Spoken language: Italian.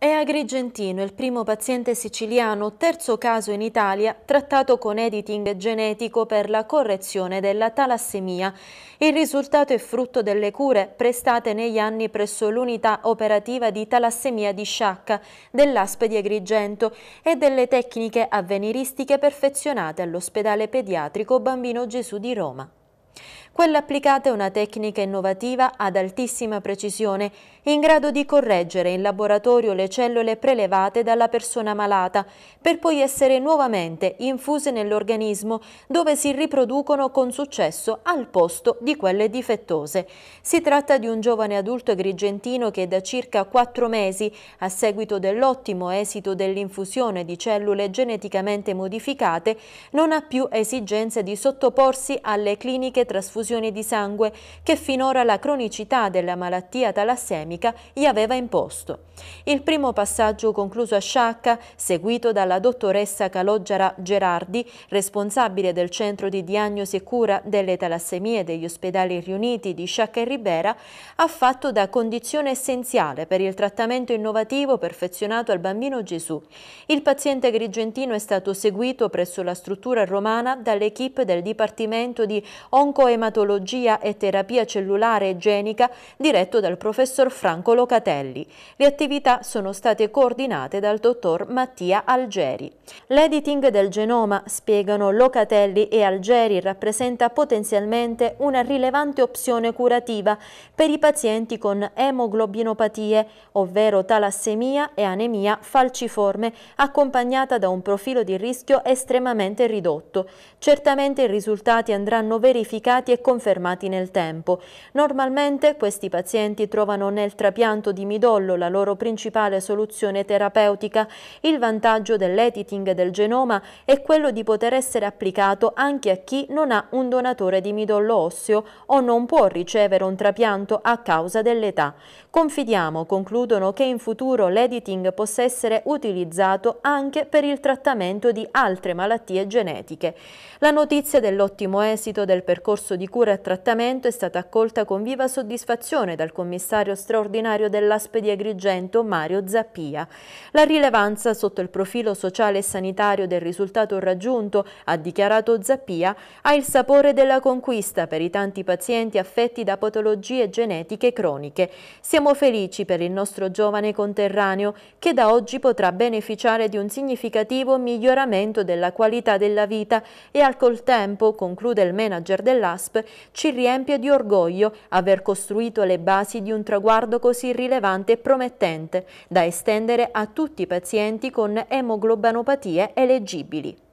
È agrigentino il primo paziente siciliano, terzo caso in Italia, trattato con editing genetico per la correzione della talassemia. Il risultato è frutto delle cure prestate negli anni presso l'unità operativa di talassemia di Sciacca dell'ASP di Agrigento e delle tecniche avveniristiche perfezionate all'ospedale pediatrico Bambino Gesù di Roma. Quella applicata è una tecnica innovativa ad altissima precisione, in grado di correggere in laboratorio le cellule prelevate dalla persona malata, per poi essere nuovamente infuse nell'organismo dove si riproducono con successo al posto di quelle difettose. Si tratta di un giovane adulto agrigentino che da circa quattro mesi, a seguito dell'ottimo esito dell'infusione di cellule geneticamente modificate, non ha più esigenze di sottoporsi alle cliniche trasfusioni effusioni di sangue che finora la cronicità della malattia talassemica gli aveva imposto. Il primo passaggio concluso a Sciacca, seguito dalla dottoressa Calogera Gerardi, responsabile del centro di diagnosi e cura delle talassemie degli ospedali riuniti di Sciacca e Ribera, ha fatto da condizione essenziale per il trattamento innovativo perfezionato al bambino Gesù. Il paziente grigentino è stato seguito presso la struttura romana dall'equipe del Dipartimento di Oncoematologia patologia e terapia cellulare e genica diretto dal professor Franco Locatelli. Le attività sono state coordinate dal dottor Mattia Algeri. L'editing del genoma, spiegano Locatelli e Algeri, rappresenta potenzialmente una rilevante opzione curativa per i pazienti con emoglobinopatie, ovvero talassemia e anemia falciforme, accompagnata da un profilo di rischio estremamente ridotto. Certamente i risultati andranno verificati e confermati nel tempo. Normalmente questi pazienti trovano nel trapianto di midollo la loro principale soluzione terapeutica. Il vantaggio dell'editing del genoma è quello di poter essere applicato anche a chi non ha un donatore di midollo osseo o non può ricevere un trapianto a causa dell'età. Confidiamo, concludono, che in futuro l'editing possa essere utilizzato anche per il trattamento di altre malattie genetiche. La notizia dell'ottimo esito del percorso di cura e trattamento è stata accolta con viva soddisfazione dal commissario straordinario dell'Aspe di Agrigento, Mario Zappia. La rilevanza sotto il profilo sociale e sanitario del risultato raggiunto, ha dichiarato Zappia, ha il sapore della conquista per i tanti pazienti affetti da patologie genetiche croniche. Siamo felici per il nostro giovane conterraneo che da oggi potrà beneficiare di un significativo miglioramento della qualità della vita e al col tempo, conclude il manager dell'ASP, ci riempie di orgoglio aver costruito le basi di un traguardo così rilevante e promettente da estendere a tutti i pazienti con emoglobanopatie eleggibili.